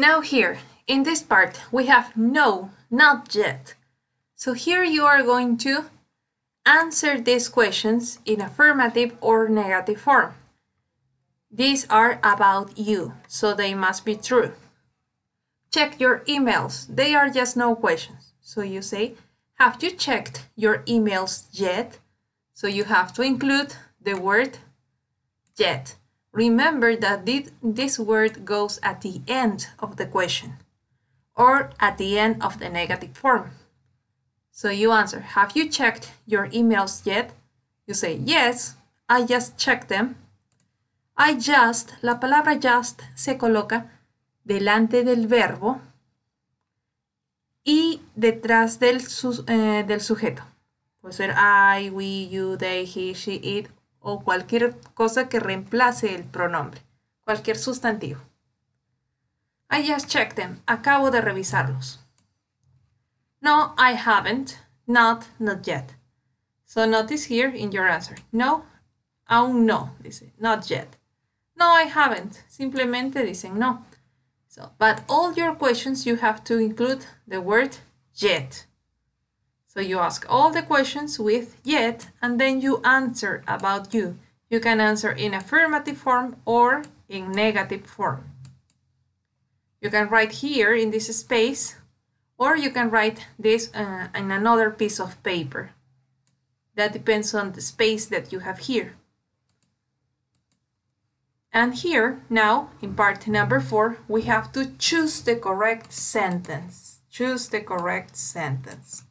Now here, in this part, we have no, not yet. So here you are going to answer these questions in affirmative or negative form. These are about you, so they must be true. Check your emails. They are just no questions. So you say, have you checked your emails yet? So you have to include the word yet. Remember that this word goes at the end of the question or at the end of the negative form. So you answer, have you checked your emails yet? You say, yes, I just checked them. I just, la palabra just se coloca delante del verbo y detrás del, su, eh, del sujeto. Puede ser I, we, you, they, he, she, it, o cualquier cosa que reemplace el pronombre, cualquier sustantivo. I just checked them. Acabo de revisarlos. No, I haven't. Not, not yet. So notice here in your answer. No, aún no, dice. Not yet. No, I haven't. Simplemente dicen no. So, but all your questions you have to include the word yet. So you ask all the questions with yet, and then you answer about you. You can answer in affirmative form or in negative form. You can write here in this space, or you can write this uh, in another piece of paper. That depends on the space that you have here. And here, now, in part number four, we have to choose the correct sentence. Choose the correct sentence.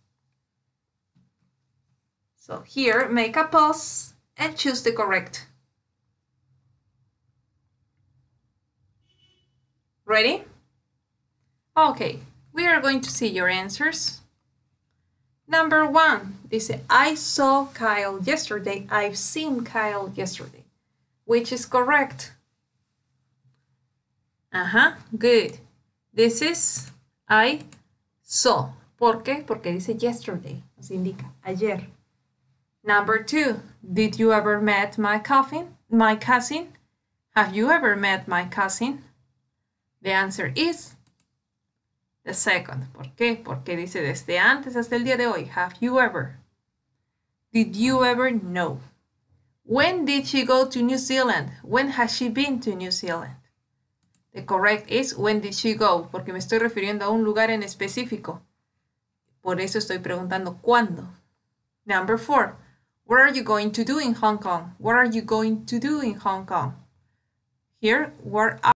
So here, make a pause and choose the correct. Ready? Okay, we are going to see your answers. Number one, this I saw Kyle yesterday. I've seen Kyle yesterday, which is correct. Uh-huh. good. This is I saw. ¿Por qué? Porque dice yesterday, nos indica ayer. Number two, did you ever met my coffin? My cousin? Have you ever met my cousin? The answer is the second. ¿Por qué? Porque dice desde antes hasta el día de hoy. Have you ever? Did you ever know? When did she go to New Zealand? When has she been to New Zealand? The correct is when did she go, porque me estoy refiriendo a un lugar en específico. Por eso estoy preguntando cuándo. Number four. What are you going to do in Hong Kong? What are you going to do in Hong Kong? Here, what